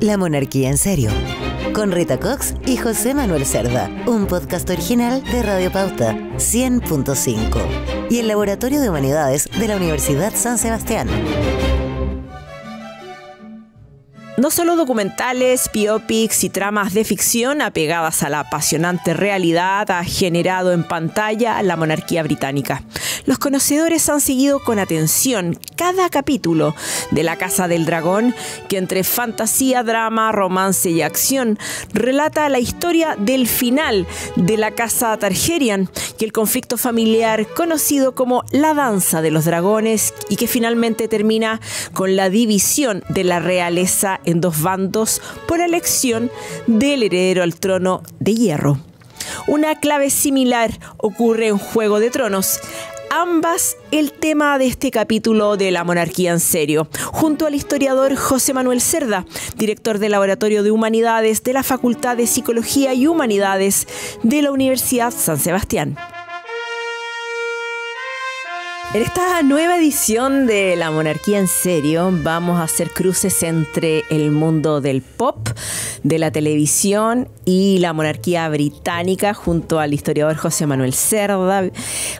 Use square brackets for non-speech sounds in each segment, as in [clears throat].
La Monarquía en Serio. Con Rita Cox y José Manuel Cerda. Un podcast original de Radio Pauta 100.5. Y el Laboratorio de Humanidades de la Universidad San Sebastián. No solo documentales, biopics y tramas de ficción apegadas a la apasionante realidad ha generado en pantalla la monarquía británica. Los conocedores han seguido con atención cada capítulo de La Casa del Dragón, que entre fantasía, drama, romance y acción relata la historia del final de la Casa Targaryen y el conflicto familiar conocido como la Danza de los Dragones y que finalmente termina con la división de la realeza en en dos bandos por elección del heredero al trono de hierro. Una clave similar ocurre en Juego de Tronos, ambas el tema de este capítulo de La Monarquía en Serio, junto al historiador José Manuel Cerda, director del Laboratorio de Humanidades de la Facultad de Psicología y Humanidades de la Universidad San Sebastián. En esta nueva edición de La Monarquía en Serio vamos a hacer cruces entre el mundo del pop, de la televisión y la monarquía británica junto al historiador José Manuel Cerda.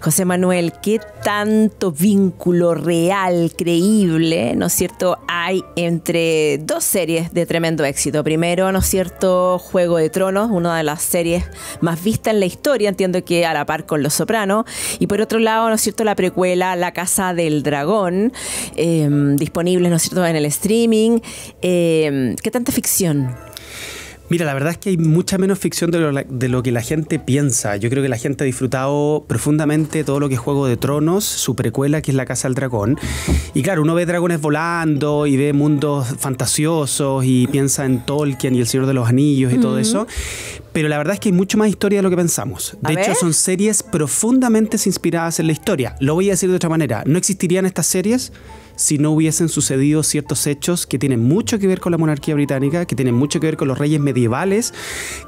José Manuel, ¿qué tanto vínculo real, creíble, ¿no es cierto?, hay entre dos series de tremendo éxito. Primero, ¿no es cierto?, Juego de Tronos, una de las series más vistas en la historia, entiendo que a la par con Los Sopranos. Y por otro lado, ¿no es cierto?, la precuela la Casa del Dragón, eh, disponible, ¿no es cierto?, en el streaming. Eh, ¿Qué tanta ficción? Mira, la verdad es que hay mucha menos ficción de lo, que la gente piensa. Yo creo que la gente ha disfrutado profundamente todo lo que es Juego de Tronos, su precuela que es La Casa del Dragón. Y claro, uno ve dragones volando y ve mundos fantasiosos y piensa en Tolkien y El Señor de los Anillos y todo eso. Pero la verdad es que hay mucho más historia de lo que pensamos. De hecho, son series profundamente inspiradas en la historia. Lo voy a decir de otra manera. No existirían estas series si no hubiesen sucedido ciertos hechos que tienen mucho que ver con la monarquía británica, que tienen mucho que ver con los reyes medievales,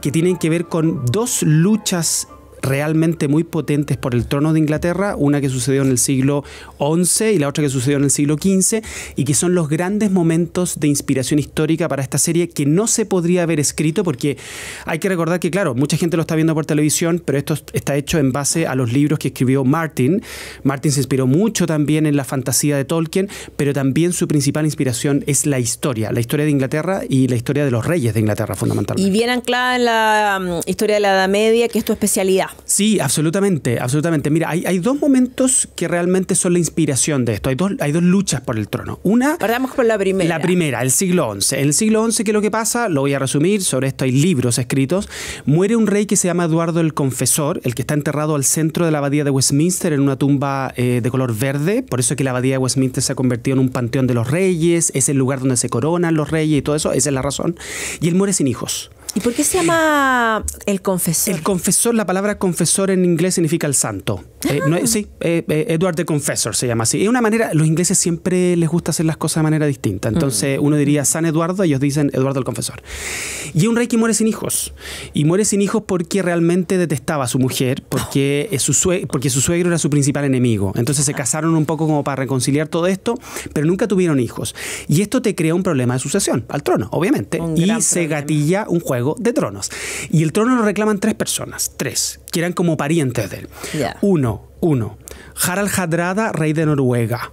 que tienen que ver con dos luchas realmente muy potentes por el trono de Inglaterra, una que sucedió en el siglo XI y la otra que sucedió en el siglo XV, y que son los grandes momentos de inspiración histórica para esta serie que no se podría haber escrito, porque hay que recordar que, claro, mucha gente lo está viendo por televisión, pero esto está hecho en base a los libros que escribió Martin. Martin se inspiró mucho también en la fantasía de Tolkien, pero también su principal inspiración es la historia, la historia de Inglaterra y la historia de los reyes de Inglaterra, fundamentalmente. Y bien anclada en la mm, historia de la Edad Media, que es tu especialidad. Sí, absolutamente, absolutamente. Mira, hay, dos momentos que realmente son la inspiración de esto. Hay dos, hay dos luchas por el trono. Una... Partamos con la primera. La primera, el siglo XI. En el siglo XI, ¿qué es lo que pasa? Lo voy a resumir, sobre esto hay libros escritos. Muere un rey que se llama Eduardo el Confesor, el que está enterrado al centro de la abadía de Westminster en una tumba eh, de color verde. Por eso es que la abadía de Westminster se ha convertido en un panteón de los reyes, es el lugar donde se coronan los reyes y todo eso. Esa es la razón. Y él muere sin hijos. ¿Y por qué se llama el confesor? El confesor, la palabra confesor en inglés significa el santo. Eh, no, ah. sí, eh, eh, Edward the Confessor se llama así. Es una manera, los ingleses siempre les gusta hacer las cosas de manera distinta. Entonces mm. uno diría San Eduardo, ellos dicen Eduardo el Confesor. Y un rey que muere sin hijos. Y muere sin hijos porque realmente detestaba a su mujer, porque, su, porque su suegro era su principal enemigo. Entonces se ah. casaron un poco como para reconciliar todo esto, pero nunca tuvieron hijos. Y esto te crea un problema de sucesión al trono, obviamente. y se gatilla un juego de Tronos. Y el trono lo reclaman tres personas, tres, que eran como parientes de él. Uno, uno, Harald Hadrada, rey de Noruega.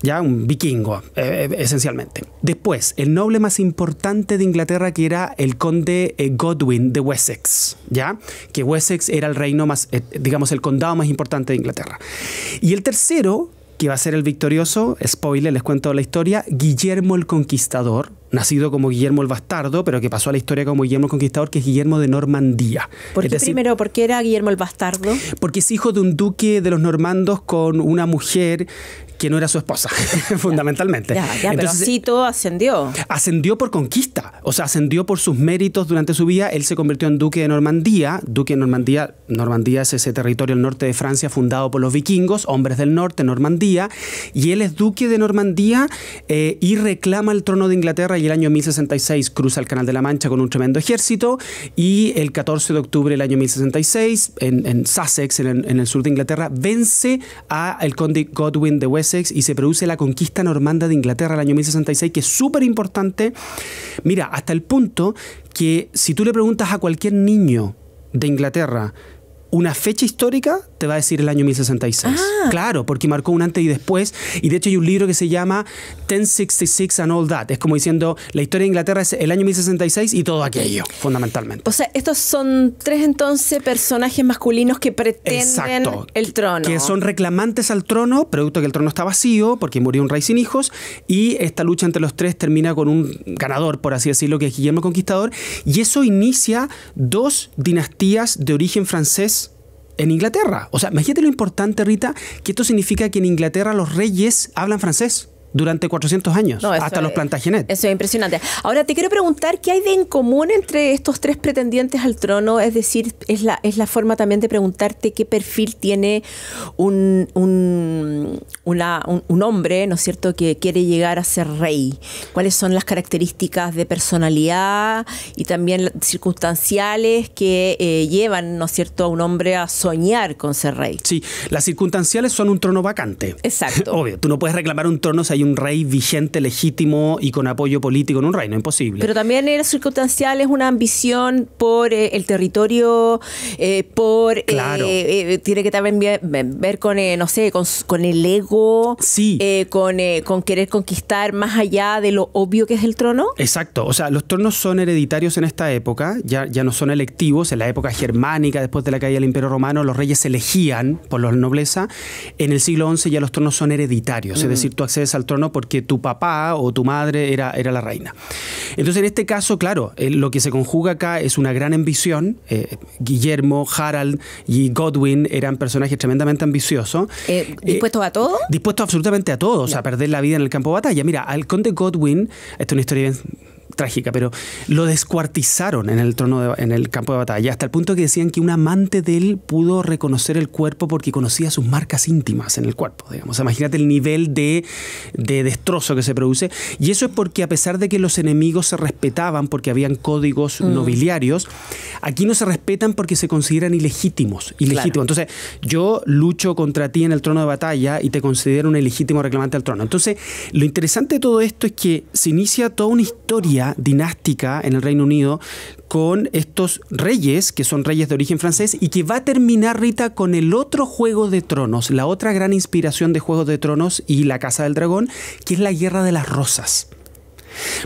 Ya, un vikingo, eh, eh, esencialmente. Después, el noble más importante de Inglaterra, que era el conde eh, Godwin de Wessex, ¿ya? Que Wessex era el reino más, digamos, el condado más importante de Inglaterra. Y el tercero, que va a ser el victorioso, spoiler, les cuento la historia, Guillermo el Conquistador, nacido como Guillermo el Bastardo, pero que pasó a la historia como Guillermo el Conquistador, que es Guillermo de Normandía. ¿Por qué primero? Porque era Guillermo el Bastardo? Porque es hijo de un duque de los normandos con una mujer que no era su esposa, [laughs] fundamentalmente. pero todo ascendió. Ascendió por conquista, o sea, ascendió por sus méritos durante su vida. Él se convirtió en duque de Normandía. Duque de Normandía, Normandía es ese territorio al norte de Francia fundado por los vikingos, hombres del norte, Normandía. Y él es duque de Normandía eh, y reclama el trono de Inglaterra y el año 1066 cruza el Canal de la Mancha con un tremendo ejército y el 14 de octubre del año 1066 en, Sussex, en, el sur de Inglaterra, vence a el conde Godwin de West y se produce la conquista normanda de Inglaterra el año 1066, que es súper importante. Mira, hasta el punto que si tú le preguntas a cualquier niño de Inglaterra una fecha histórica, te va a decir el año 1066. Ah. Claro, porque marcó un antes y después. Y de hecho hay un libro que se llama 1066 and All That. Es como diciendo, la historia de Inglaterra es el año 1066 y todo aquello, fundamentalmente. O sea, estos son tres entonces personajes masculinos que pretenden el trono. Que son reclamantes al trono, producto de que el trono está vacío porque murió un rey sin hijos. Y esta lucha entre los tres termina con un ganador, por así decirlo, que es Guillermo Conquistador. Y eso inicia dos dinastías de origen francés en Inglaterra. O sea, imagínate lo importante, Rita, que esto significa que en Inglaterra los reyes hablan francés durante 400 años, hasta los Plantagenet. Eso es impresionante. Ahora te quiero preguntar qué hay de en común entre estos tres pretendientes al trono, es decir, es la, es la forma también de preguntarte qué perfil tiene un, un, hombre, ¿no es cierto?, que quiere llegar a ser rey. ¿Cuáles son las características de personalidad y también circunstanciales que eh, llevan, ¿no es cierto?, a un hombre a soñar con ser rey. Sí, las circunstanciales son un trono vacante. Exacto. [laughs] Obvio, tú no puedes reclamar un trono un rey vigente, legítimo y con apoyo político en un reino, imposible. Pero también era circunstancial, es una ambición por eh, el territorio, eh, por... Eh, tiene que también ver, con, no sé, con, el ego, sí. con, querer conquistar más allá de lo obvio que es el trono. Exacto, o sea, los tronos son hereditarios en esta época, ya, ya no son electivos, en la época germánica, después de la caída del Imperio Romano, los reyes se elegían por la nobleza, en el siglo XI ya los tronos son hereditarios, es decir, tú accedes al trono porque tu papá o tu madre era, era la reina. Entonces, en este caso, claro, eh, lo que se conjuga acá es una gran ambición. Eh, Guillermo, Harald y Godwin eran personajes tremendamente ambiciosos. Eh, ¿Dispuestos a todo? Dispuestos absolutamente a todo, o sea, a perder la vida en el campo de batalla. Mira, al conde Godwin, esta es una historia bien trágica, pero lo descuartizaron en el, trono en el campo de batalla, hasta el punto que decían que un amante de él pudo reconocer el cuerpo porque conocía sus marcas íntimas en el cuerpo, digamos. Imagínate el nivel de, destrozo que se produce. Y eso es porque a pesar de que los enemigos se respetaban porque habían códigos mm. nobiliarios, aquí no se respetan porque se consideran ilegítimos. Entonces, yo lucho contra ti en el trono de batalla y te considero un ilegítimo reclamante al trono. Entonces, lo interesante de todo esto es que se inicia toda una historia dinástica en el Reino Unido con estos reyes, que son reyes de origen francés, y que va a terminar Rita con el otro Juego de Tronos, la otra gran inspiración de Juego de Tronos y la Casa del Dragón, que es la Guerra de las Rosas.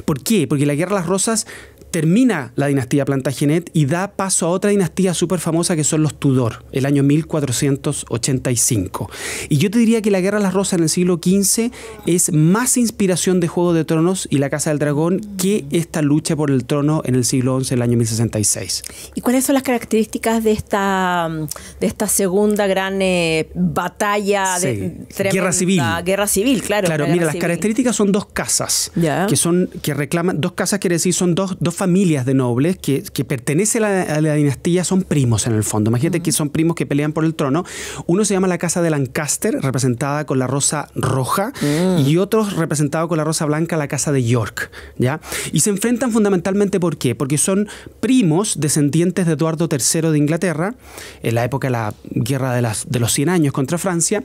¿Por qué? Porque la Guerra de las Rosas termina la dinastía Plantagenet y da paso a otra dinastía súper famosa que son los Tudor, el año 1485. Y yo te diría que la Guerra de las Rosas en el siglo XV es más inspiración de Juego de Tronos y la Casa del Dragón que esta lucha por el trono en el siglo XI, el año 1066. ¿Y cuáles son las características de esta, de esta segunda gran eh, batalla? De, guerra civil. Guerra civil, claro. Claro, mira, las características son dos casas, que, son, que reclaman, dos casas quiere decir son dos, dos familias de nobles que, que pertenecen a la, dinastía son primos en el fondo. Imagínate que son primos que pelean por el trono. Uno se llama la Casa de Lancaster, representada con la rosa roja, mm. y otro representado con la rosa blanca, la Casa de York. ¿ya? Y se enfrentan fundamentalmente ¿por qué? Porque son primos descendientes de Eduardo III de Inglaterra, en la época de la Guerra de, las, de los 100 Años contra Francia,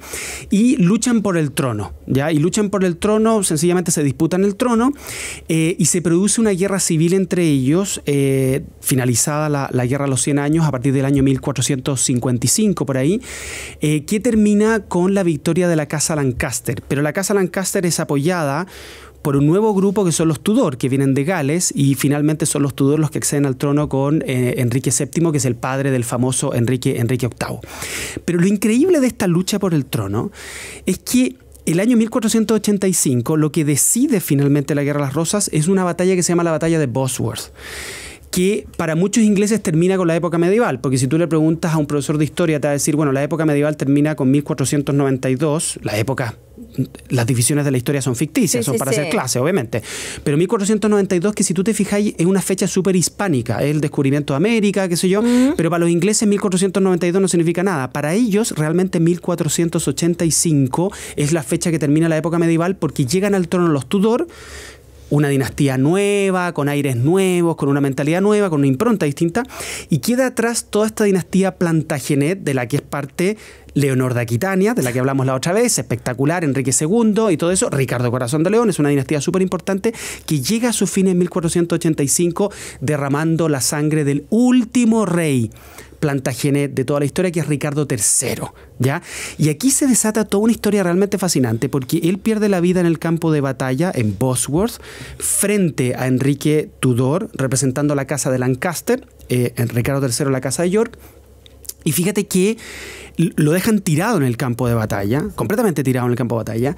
y luchan por el trono. ¿ya? Y luchan por el trono, sencillamente se disputan el trono, eh, y se produce una guerra civil entre ellos, eh, finalizada la, Guerra de los 100 Años, a partir del año 1455 por ahí, eh, que termina con la victoria de la Casa Lancaster. Pero la Casa Lancaster es apoyada por un nuevo grupo que son los Tudor, que vienen de Gales, y finalmente son los Tudor los que acceden al trono con eh, Enrique VII, que es el padre del famoso Enrique, Enrique VIII. Pero lo increíble de esta lucha por el trono es que el año 1485 lo que decide finalmente la Guerra de las Rosas es una batalla que se llama la Batalla de Bosworth que para muchos ingleses termina con la época medieval, porque si tú le preguntas a un profesor de historia, te va a decir, bueno, la época medieval termina con 1492, la época, las divisiones de la historia son ficticias, son para hacer clase, obviamente, pero 1492, que si tú te fijáis, es una fecha súper hispánica, es el descubrimiento de América, qué sé yo, pero para los ingleses 1492 no significa nada, para ellos realmente 1485 es la fecha que termina la época medieval, porque llegan al trono los Tudor, una dinastía nueva, con aires nuevos, con una mentalidad nueva, con una impronta distinta, y queda atrás toda esta dinastía Plantagenet de la que es parte Leonor de Aquitania, de la que hablamos la otra vez, espectacular, Enrique II y todo eso, Ricardo Corazón de León, es una dinastía súper importante que llega a su fin en 1485 derramando la sangre del último rey Plantagenet de toda la historia, que es Ricardo III. ¿ya? Y aquí se desata toda una historia realmente fascinante, porque él pierde la vida en el campo de batalla, en Bosworth, frente a Enrique Tudor, representando la casa de Lancaster, eh, en Ricardo III la casa de York. Y fíjate que lo dejan tirado en el campo de batalla, completamente tirado en el campo de batalla,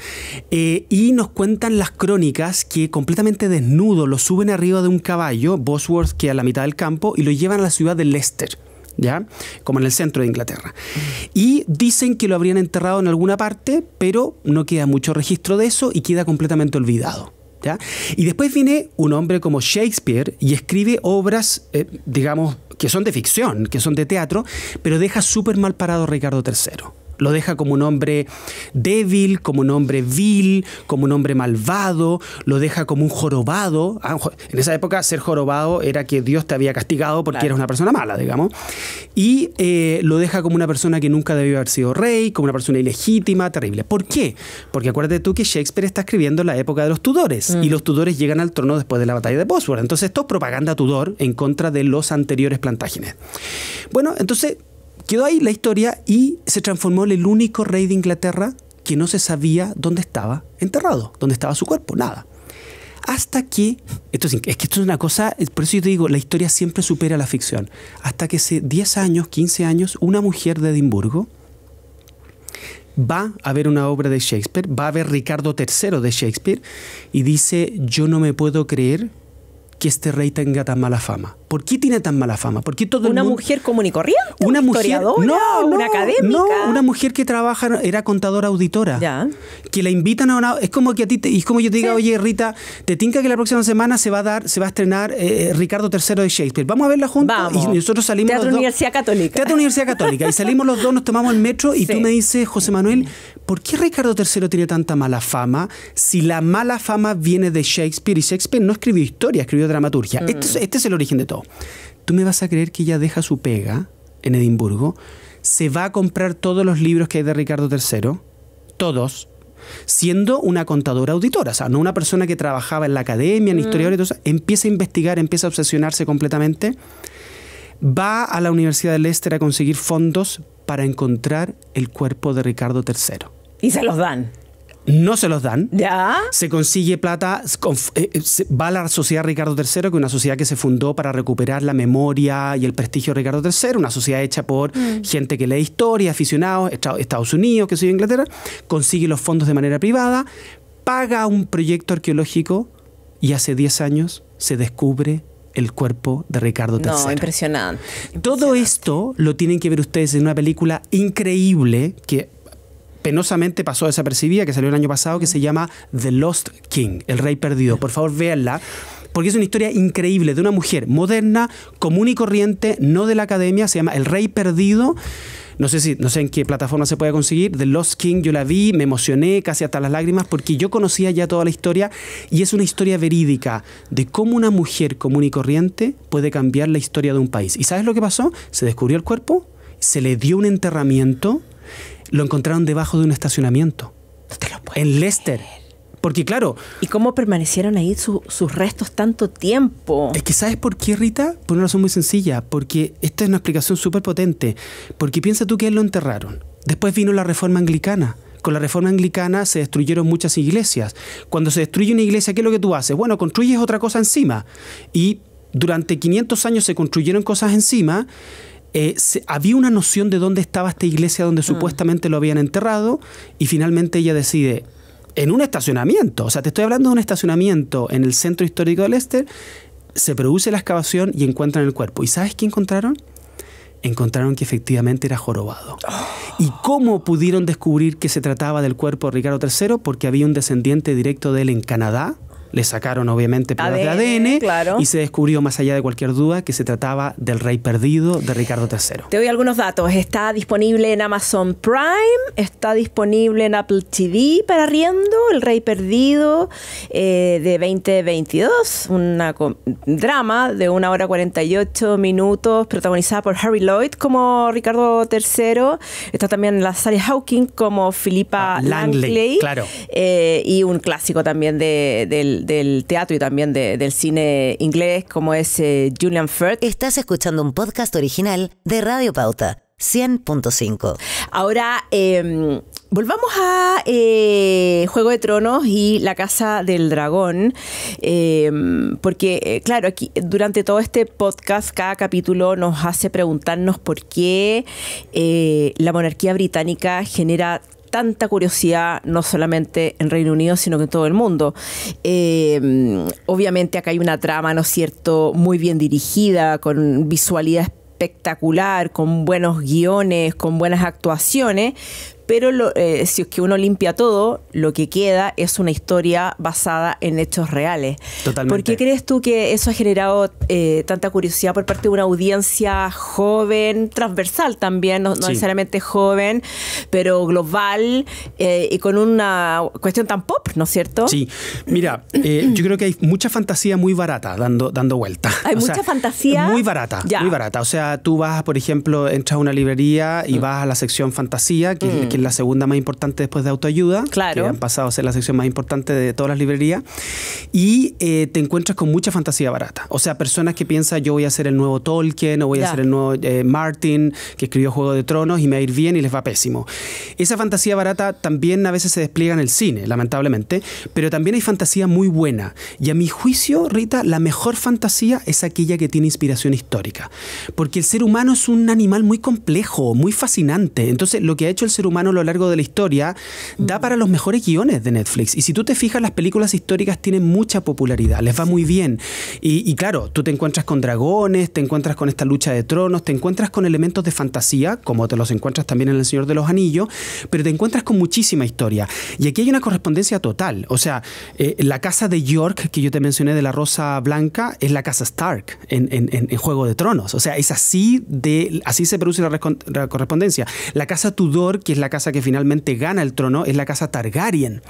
eh, y nos cuentan las crónicas que completamente desnudo lo suben arriba de un caballo, Bosworth que a la mitad del campo, y lo llevan a la ciudad de Leicester. ¿ya? Como en el centro de Inglaterra. Y dicen que lo habrían enterrado en alguna parte, pero no queda mucho registro de eso y queda completamente olvidado. Y después viene un hombre como Shakespeare y escribe obras, eh, digamos, que son de ficción, que son de teatro, pero deja súper mal parado a Ricardo III. Lo deja como un hombre débil, como un hombre vil, como un hombre malvado, lo deja como un jorobado. Ah, en esa época ser jorobado era que Dios te había castigado porque eras una persona mala, digamos. Y eh, lo deja como una persona que nunca debió haber sido rey, como una persona ilegítima, terrible. ¿Por qué? Porque acuérdate tú que Shakespeare está escribiendo la época de los Tudores y mm. los Tudores llegan al trono después de la batalla de Bosworth. Entonces esto es propaganda Tudor en contra de los anteriores plantágenes. Bueno, entonces Quedó ahí la historia y se transformó en el único rey de Inglaterra que no se sabía dónde estaba enterrado, dónde estaba su cuerpo, nada. Hasta que, esto es, que esto es una cosa, por eso yo te digo, la historia siempre supera la ficción. Hasta que hace 10 años, 15 años, una mujer de Edimburgo va a ver una obra de Shakespeare, va a ver Ricardo III de Shakespeare y dice, yo no me puedo creer que este rey tenga tan mala fama? ¿Por qué tiene tan mala fama? ¿Por qué todo ¿Una el mundo... mujer común y corriente? ¿Una, No, una académica. una mujer que trabaja, era contadora auditora. Ya. Que la invitan a una. Es como que a ti Y es como yo te diga, oye, Rita, te tinca que la próxima semana se va a dar, se va a estrenar eh, eh, Ricardo III de Shakespeare. Vamos a verla juntos. Vamos. Y nosotros salimos. Teatro la Universidad Católica. Teatro Universidad Católica. Y salimos los dos, nos tomamos el metro y tú me dices, José Manuel, ¿por qué Ricardo III tiene tanta mala fama si la mala fama viene de Shakespeare? Y Shakespeare no escribió historia, escribió dramaturgia. Mm. Este, este, es, el origen de todo. Tú me vas a creer que ella deja su pega en Edimburgo, se va a comprar todos los libros que hay de Ricardo III, todos, siendo una contadora auditora, o sea, no una persona que trabajaba en la academia, en mm. empieza a investigar, empieza a obsesionarse completamente, va a la Universidad de Leicester a conseguir fondos para encontrar el cuerpo de Ricardo III. Y se los dan no se los dan. Ya. Se consigue plata, eh, eh, va a la sociedad Ricardo III, que es una sociedad que se fundó para recuperar la memoria y el prestigio de Ricardo III, una sociedad hecha por mm. gente que lee historia, aficionados, Estados Unidos, que soy Inglaterra, consigue los fondos de manera privada, paga un proyecto arqueológico y hace 10 años se descubre el cuerpo de Ricardo III. No, impresionante. Todo esto lo tienen que ver ustedes en una película increíble que penosamente pasó desapercibida, que salió el año pasado, que se llama The Lost King, El Rey Perdido. Por favor, véanla porque es una historia increíble de una mujer moderna, común y corriente, no de la academia, se llama El Rey Perdido. No sé, si, no sé en qué plataforma se puede conseguir. The Lost King, yo la vi, me emocioné casi hasta las lágrimas porque yo conocía ya toda la historia y es una historia verídica de cómo una mujer común y corriente puede cambiar la historia de un país. ¿Y sabes lo que pasó? Se descubrió el cuerpo, se le dio un enterramiento lo encontraron debajo de un estacionamiento. No te lo en Leicester. Porque claro... ¿Y cómo permanecieron ahí sus restos tanto tiempo? Es que ¿sabes por qué, Rita? Por una razón muy sencilla, porque esta es una explicación súper potente. Porque piensa tú que él lo enterraron. Después vino la reforma anglicana. Con la reforma anglicana se destruyeron muchas iglesias. Cuando se destruye una iglesia, ¿qué es lo que tú haces? Bueno, construyes otra cosa encima. Y durante 500 años se construyeron cosas encima eh, había una noción de dónde estaba esta iglesia donde mm. supuestamente lo habían enterrado y finalmente ella decide en un estacionamiento, o sea, te estoy hablando de un estacionamiento en el centro histórico de Leicester, se produce la excavación y encuentran el cuerpo. ¿Y sabes qué encontraron? Encontraron que efectivamente era jorobado. Oh. ¿Y cómo pudieron descubrir que se trataba del cuerpo de Ricardo III? Porque había un descendiente directo de él en Canadá, le sacaron obviamente pruebas de ADN y se descubrió más allá de cualquier duda que se trataba del rey perdido de Ricardo III. Te doy algunos datos. Está disponible en Amazon Prime, está disponible en Apple TV para riendo, El rey perdido eh, de 2022, un drama de una hora 48 minutos protagonizada por Harry Lloyd como Ricardo III. Está también la Sally Hawking como Philippa ah, Langley, eh, y un clásico también de, del del, teatro y también del cine inglés, como es eh, Julian Firth. Estás escuchando un podcast original de Radio Pauta. 100.5. Ahora, em, volvamos a eh, Juego de Tronos y la Casa del Dragón, em, porque, eh, claro, aquí durante todo este podcast, cada capítulo nos hace preguntarnos por qué la monarquía británica genera tanta curiosidad, no solamente en Reino Unido, sino que en todo el mundo. Eh, obviamente acá hay una trama, ¿no es cierto?, muy bien dirigida, con visualidad espectacular, con buenos guiones, con buenas actuaciones, pero eh, si es que uno limpia todo, lo que queda es una historia basada en hechos reales. Totalmente. ¿Por qué crees tú que eso ha generado eh, tanta curiosidad por parte de una audiencia joven, transversal también, no, necesariamente joven, pero global eh, y con una cuestión tan pop, ¿no es cierto? Sí, mira, [clears throat] yo creo que hay mucha fantasía muy barata dando, dando vuelta. Hay [laughs] mucha fantasía. Muy barata, muy barata. O sea, tú vas, por ejemplo, entras a una librería y mm. vas a la sección fantasía, que mm la segunda más importante después de autoayuda, claro. que han pasado a ser la sección más importante de todas las librerías, y eh, te encuentras con mucha fantasía barata. O sea, personas que piensan yo voy a ser el nuevo Tolkien o voy a ser el nuevo eh, Martin, que escribió Juego de Tronos y me va a ir bien y les va pésimo. Esa fantasía barata también a veces se despliega en el cine, lamentablemente, pero también hay fantasía muy buena. Y a mi juicio, Rita, la mejor fantasía es aquella que tiene inspiración histórica, porque el ser humano es un animal muy complejo, muy fascinante. Entonces, lo que ha hecho el ser humano a lo largo de la historia, da para los mejores guiones de Netflix. Y si tú te fijas, las películas históricas tienen mucha popularidad, les va muy bien. Y, claro, tú te encuentras con dragones, te encuentras con esta lucha de tronos, te encuentras con elementos de fantasía, como te los encuentras también en El Señor de los Anillos, pero te encuentras con muchísima historia. Y aquí hay una correspondencia total. O sea, eh, la casa de York, que yo te mencioné de la Rosa Blanca, es la casa Stark en, en, Juego de Tronos. O sea, es así de así se produce la, la correspondencia. La casa Tudor, que es la casa casa que finalmente gana el trono es la casa Targaryen.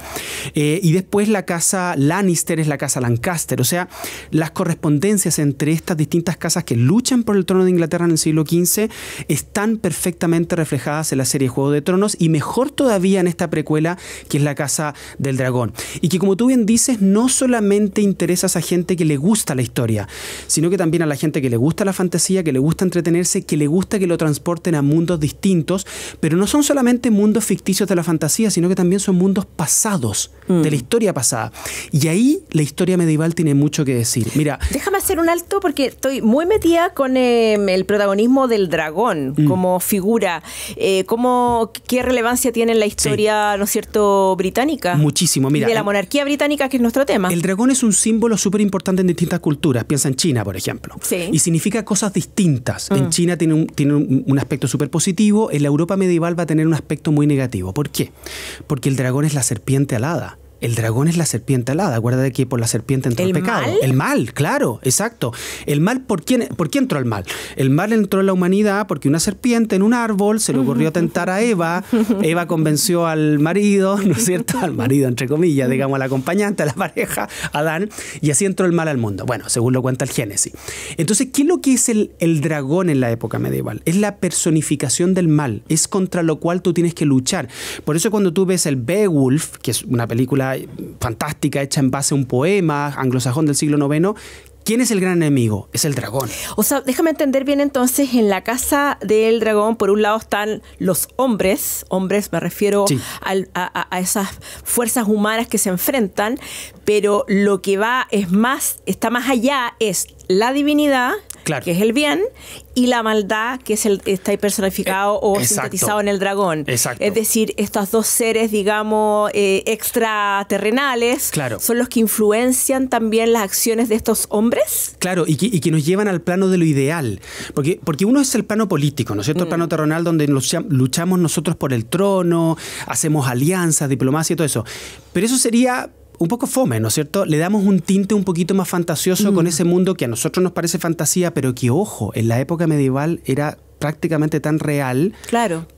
Eh, y después la casa Lannister es la casa Lancaster. O sea, las correspondencias entre estas distintas casas que luchan por el trono de Inglaterra en el siglo XV están perfectamente reflejadas en la serie Juego de Tronos y mejor todavía en esta precuela que es la casa del dragón. Y que como tú bien dices, no solamente interesa a esa gente que le gusta la historia, sino que también a la gente que le gusta la fantasía, que le gusta entretenerse, que le gusta que lo transporten a mundos distintos, pero no son solamente mundos ficticios de la fantasía, sino que también son mundos pasados, de la mm. historia pasada. Y ahí la historia medieval tiene mucho que decir. Mira, déjame hacer un alto porque estoy muy metida con em, el protagonismo del dragón mm. como figura. Eh, ¿Qué relevancia tiene en la historia, ¿no cierto?, británica. Muchísimo, mira. De la monarquía británica, que es nuestro tema. El dragón es un símbolo súper importante en distintas culturas. Piensa en China, por ejemplo. Y significa cosas distintas. En mm. China tiene un, tiene aspecto súper positivo, en la Europa medieval va a tener un aspecto muy negativo. ¿Por qué? Porque el dragón es la serpiente alada. El dragón es la serpiente alada. Acuérdate que por la serpiente entró el, pecado. Mal? El mal, claro, exacto. El mal, ¿por quién, ¿por entró el mal? El mal entró en la humanidad porque una serpiente en un árbol se le ocurrió [laughs] tentar a Eva. Eva convenció al marido, [laughs] ¿no es cierto? Al marido, entre comillas, digamos, la acompañante, a la pareja, Adán. Y así entró el mal al mundo. Bueno, según lo cuenta el Génesis. Entonces, ¿qué es lo que es el, el dragón en la época medieval? Es la personificación del mal. Es contra lo cual tú tienes que luchar. Por eso cuando tú ves el Beowulf, que es una película fantástica hecha en base a un poema anglosajón del siglo IX, ¿Quién es el gran enemigo? Es el dragón. O sea, déjame entender bien entonces, en la casa del dragón, por un lado están los hombres, hombres me refiero a, esas fuerzas humanas que se enfrentan, pero lo que va es más, está más allá, es la divinidad, que es el bien, y la maldad, que es el, está personificado eh, o sintetizado en el dragón. Es decir, estos dos seres, digamos, eh, extraterrenales, son los que influencian también las acciones de estos hombres. Claro, y que, nos llevan al plano de lo ideal. Porque, porque uno es el plano político, ¿no es cierto? El mm. plano terrenal donde luchamos nosotros por el trono, hacemos alianzas, diplomacia y todo eso. Pero eso sería un poco fome, ¿no es cierto? Le damos un tinte un poquito más fantasioso con mm. ese mundo que a nosotros nos parece fantasía, pero que, ojo, en la época medieval era prácticamente tan real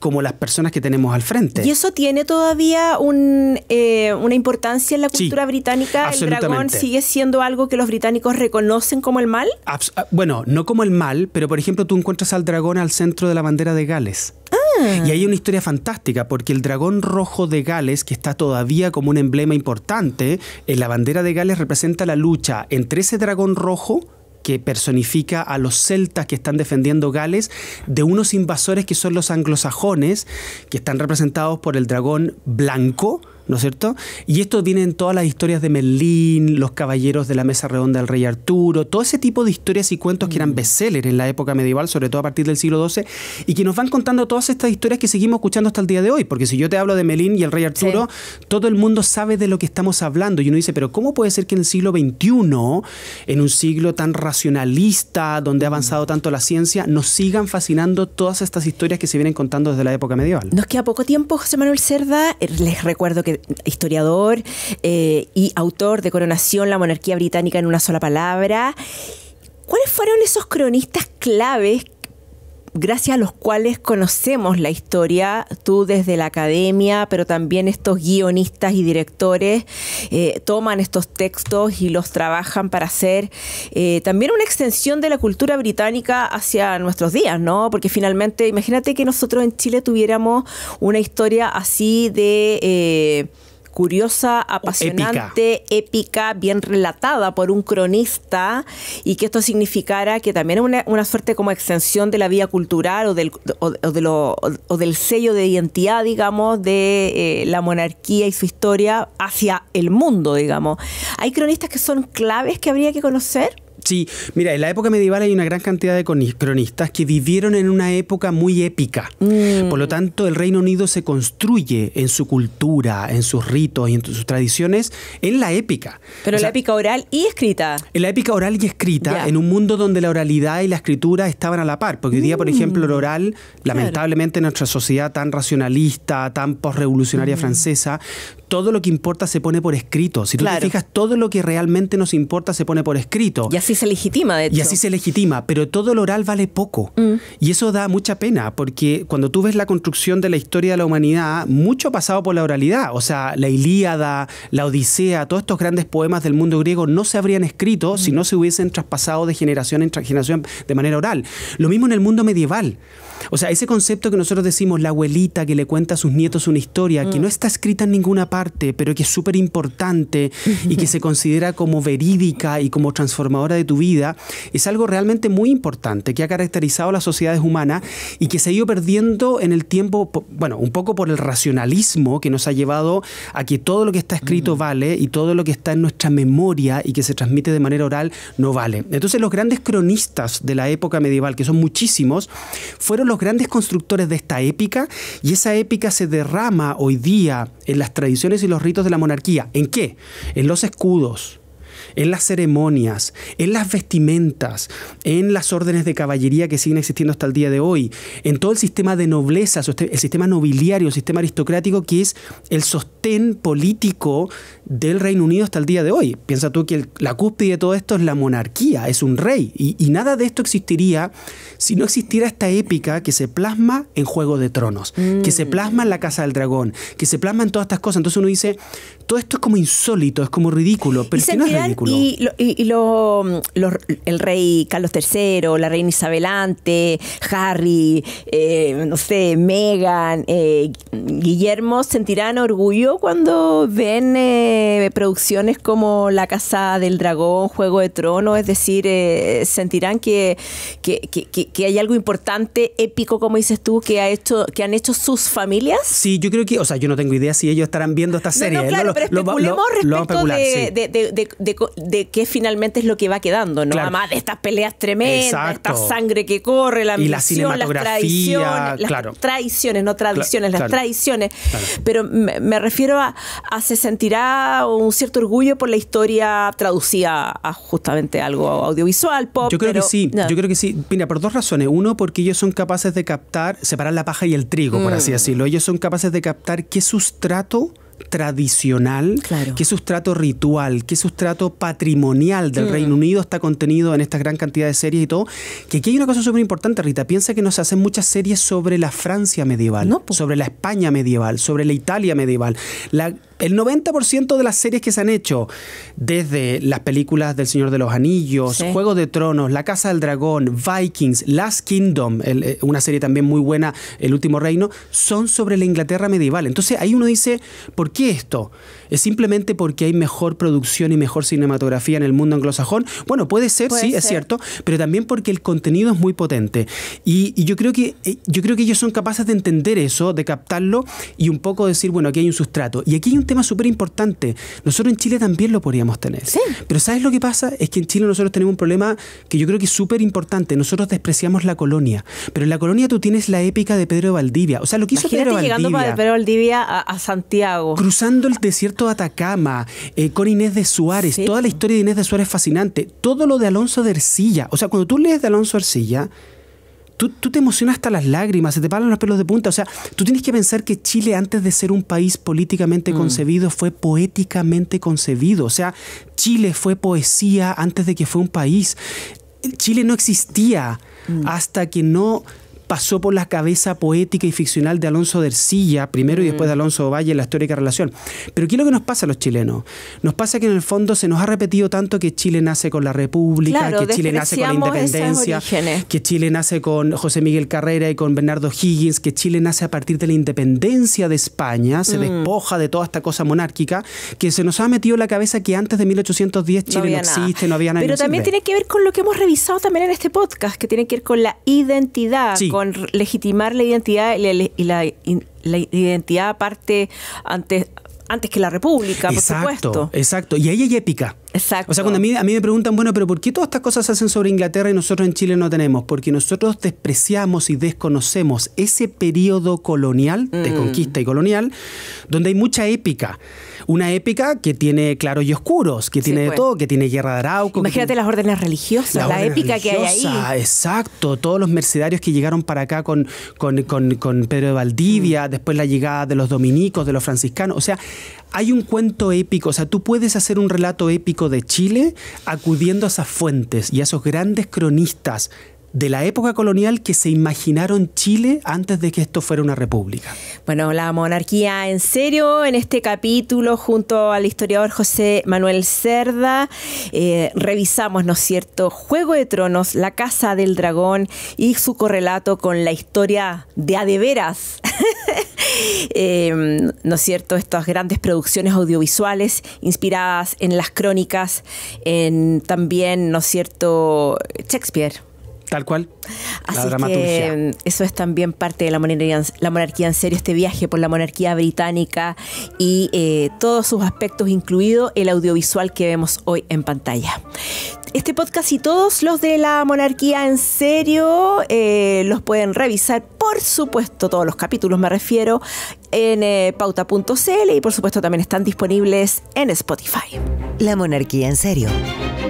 como las personas que tenemos al frente. Y eso tiene todavía eh, una importancia en la cultura británica. El dragón sigue siendo algo que los británicos reconocen como el mal. Ah, bueno, no como el mal, pero por ejemplo tú encuentras al dragón al centro de la bandera de Gales. Ah. Y hay una historia fantástica, porque el dragón rojo de Gales, que está todavía como un emblema importante, en la bandera de Gales representa la lucha entre ese dragón rojo que personifica a los celtas que están defendiendo Gales, de unos invasores que son los anglosajones, que están representados por el dragón blanco, ¿no es cierto? Y esto viene en todas las historias de Merlín, los caballeros de la mesa redonda del rey Arturo, todo ese tipo de historias y cuentos que eran mm. bestsellers en la época medieval, sobre todo a partir del siglo XII, y que nos van contando todas estas historias que seguimos escuchando hasta el día de hoy, porque si yo te hablo de Merlín y el rey Arturo, todo el mundo sabe de lo que estamos hablando, y uno dice, pero ¿cómo puede ser que en el siglo XXI, en un siglo tan racionalista, donde ha mm. avanzado tanto la ciencia, nos sigan fascinando todas estas historias que se vienen contando desde la época medieval? Nos queda poco tiempo, José Manuel Cerda, eh, les recuerdo que eh, historiador eh, y autor de Coronación, la monarquía británica en una sola palabra. ¿Cuáles fueron esos cronistas claves gracias a los cuales conocemos la historia, tú desde la academia, pero también estos guionistas y directores eh, toman estos textos y los trabajan para hacer eh, también una extensión de la cultura británica hacia nuestros días, ¿no? Porque finalmente, imagínate que nosotros en Chile tuviéramos una historia así de... Eh, curiosa, apasionante, épica. bien relatada por un cronista y que esto significara que también es una, suerte como extensión de la vía cultural o del, o, del sello de identidad, digamos, de eh, la monarquía y su historia hacia el mundo, digamos. Hay cronistas que son claves que habría que conocer. Sí, mira, en la época medieval hay una gran cantidad de cronistas que vivieron en una época muy épica. Mm. Por lo tanto, el Reino Unido se construye en su cultura, en sus ritos y en sus tradiciones en la épica. Pero la épica oral y escrita. En la épica oral y escrita, en un mundo donde la oralidad y la escritura estaban a la par. Porque hoy día, por mm. ejemplo, el oral, lamentablemente en nuestra sociedad tan racionalista, tan postrevolucionaria mm. francesa, todo lo que importa se pone por escrito. Si tú te fijas, todo lo que realmente nos importa se pone por escrito. Y así se legitima, de hecho. Y así se legitima, pero todo lo oral vale poco. Mm. Y eso da mucha pena, porque cuando tú ves la construcción de la historia de la humanidad, mucho ha pasado por la oralidad. O sea, la Ilíada, la Odisea, todos estos grandes poemas del mundo griego no se habrían escrito si mm. no se hubiesen traspasado de generación en generación de manera oral. Lo mismo en el mundo medieval. O sea, ese concepto que nosotros decimos, la abuelita que le cuenta a sus nietos una historia, que mm. no está escrita en ninguna parte, pero que es súper importante [laughs] y que se considera como verídica y como transformadora de tu vida, es algo realmente muy importante que ha caracterizado las sociedades humanas y que se ha ido perdiendo en el tiempo, bueno, un poco por el racionalismo que nos ha llevado a que todo lo que está escrito mm. vale y todo lo que está en nuestra memoria y que se transmite de manera oral no vale. Entonces los grandes cronistas de la época medieval, que son muchísimos, fueron los grandes constructores de esta épica y esa épica se derrama hoy día en las tradiciones y los ritos de la monarquía. ¿En qué? En los escudos, en las ceremonias, en las vestimentas, en las órdenes de caballería que siguen existiendo hasta el día de hoy, en todo el sistema de nobleza, el sistema nobiliario, el sistema aristocrático que es el sostén político del Reino Unido hasta el día de hoy. Piensa tú que la cúspide de todo esto es la monarquía, es un rey, y, nada de esto existiría si no existiera esta épica que se plasma en Juego de Tronos, que se mm. plasma en la Casa del Dragón, que se plasma en todas estas cosas. Entonces uno dice, todo esto es como insólito, es como ridículo, pero no es ridículo. Y, lo, mm, el rey Carlos III, la reina Isabel Ante, Harry, eh, no sé, Meghan, eh, Guillermo, sentirán orgullo cuando ven... Eh, eh, producciones como La Casa del Dragón, Juego de Tronos, es decir, eh, sentirán que, que, hay algo importante, épico, como dices tú, que, ha hecho, que han hecho sus familias. Sí, yo creo que, o sea, yo no tengo idea si ellos estarán viendo esta serie. No, ¿eh? claro, pero especulemos respecto de, de, qué finalmente es lo que va quedando, ¿no? más Además de estas peleas tremendas, esta sangre que corre, la ambición, las traiciones, las traiciones, no tradiciones, las traiciones. Pero me, refiero a se sentirá un cierto orgullo por la historia traducida a justamente algo audiovisual, pop. Yo creo que sí, yo creo que sí. Mira, por dos razones. Uno, porque ellos son capaces de captar, separar la paja y el trigo, por mm. así decirlo. Ellos son capaces de captar qué sustrato tradicional, qué sustrato ritual, qué sustrato patrimonial del mm. Reino Unido está contenido en esta gran cantidad de series y todo. Que aquí hay una cosa súper importante, Rita. Piensa que nos se hacen muchas series sobre la Francia medieval, sobre la España medieval, sobre la Italia medieval. La, el 90% de las series que se han hecho, desde las películas del Señor de los Anillos, Juego de Tronos, La Casa del Dragón, Vikings, Last Kingdom, eh, una serie también muy buena, El Último Reino, son sobre la Inglaterra medieval. Entonces ahí uno dice, ¿por qué es esto? es simplemente porque hay mejor producción y mejor cinematografía en el mundo anglosajón. Bueno, puede ser, sí, es cierto, pero también porque el contenido es muy potente. Y, yo, creo que, eh, yo creo que ellos son capaces de entender eso, de captarlo y un poco decir, bueno, aquí hay un sustrato. Y aquí hay un tema súper importante. Nosotros en Chile también lo podríamos tener. Sí. Pero ¿sabes lo que pasa? Es que en Chile nosotros tenemos un problema que yo creo que es súper importante. Nosotros despreciamos la colonia. Pero en la colonia tú tienes la épica de Pedro Valdivia. O sea, lo que hizo Imagínate Pedro Valdivia. llegando para Pedro Valdivia a Santiago. Cruzando el desierto Atacama, eh, con Inés de Suárez, toda la historia de Inés de Suárez es fascinante, todo lo de Alonso de Ercilla, o sea, cuando tú lees de Alonso Ercilla, Tú, tú, te emocionas hasta las lágrimas, se te paran los pelos de punta. O sea, tú tienes que pensar que Chile, antes de ser un país políticamente mm. concebido, fue poéticamente concebido. O sea, Chile fue poesía antes de que fue un país. Chile no existía mm. hasta que no pasó por la cabeza poética y ficcional de Alonso de primero y después de mm. Alonso Valle, la histórica relación. Pero ¿qué es lo que nos pasa a los chilenos? Nos pasa que en el fondo se nos ha repetido tanto que Chile nace con la República, que Chile nace con la independencia, que Chile nace con José Miguel Carrera y con Bernardo Higgins, que Chile nace a partir de la independencia de España, se mm. despoja de toda esta cosa monárquica, que se nos ha metido en la cabeza que antes de 1810 Chile no, existe, no había nadie. Pero también tiene que ver con lo que hemos revisado también en este podcast, que tiene que ver con la identidad, con legitimar la identidad y la, identidad aparte antes, antes que la República, por supuesto. Exacto, y ella hay épica. Exacto. O sea, cuando a mí, me preguntan, bueno, pero ¿por qué todas estas cosas se hacen sobre Inglaterra y nosotros en Chile no tenemos? Porque nosotros despreciamos y desconocemos ese periodo colonial, de mm. conquista y colonial, donde hay mucha épica. Una épica que tiene claros y oscuros, que tiene de pues. todo, que tiene guerra de Arauco. Imagínate las órdenes religiosas, la épica que hay ahí. Exacto, todos los mercenarios que llegaron para acá con, con, con, Pedro de Valdivia, mm. después la llegada de los dominicos, de los franciscanos. O sea, hay un cuento épico, o sea, tú puedes hacer un relato épico de Chile acudiendo a esas fuentes y a esos grandes cronistas de la época colonial que se imaginaron Chile antes de que esto fuera una república. Bueno, la monarquía en serio, en este capítulo, junto al historiador José Manuel Cerda, eh, revisamos, ¿no es cierto?, Juego de Tronos, La Casa del Dragón y su correlato con la historia de Adeveras. [laughs] Em, ¿no es cierto? Estas grandes producciones audiovisuales inspiradas en las crónicas, en también, ¿no es cierto?, Shakespeare. Tal cual. Em, eso es también parte de la monarquía, la monarquía en serio, este viaje por la monarquía británica y eh, todos sus aspectos, incluido el audiovisual que vemos hoy en pantalla este podcast y todos los de la monarquía en serio eh, los pueden revisar, por supuesto, todos los capítulos me refiero, en eh, pauta.cl y por supuesto también están disponibles en Spotify. La monarquía en serio,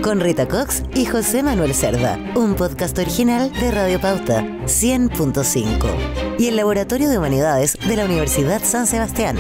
con Rita Cox y José Manuel Cerda, un podcast original de Radio Pauta 100.5 y el Laboratorio de Humanidades de la Universidad San Sebastián.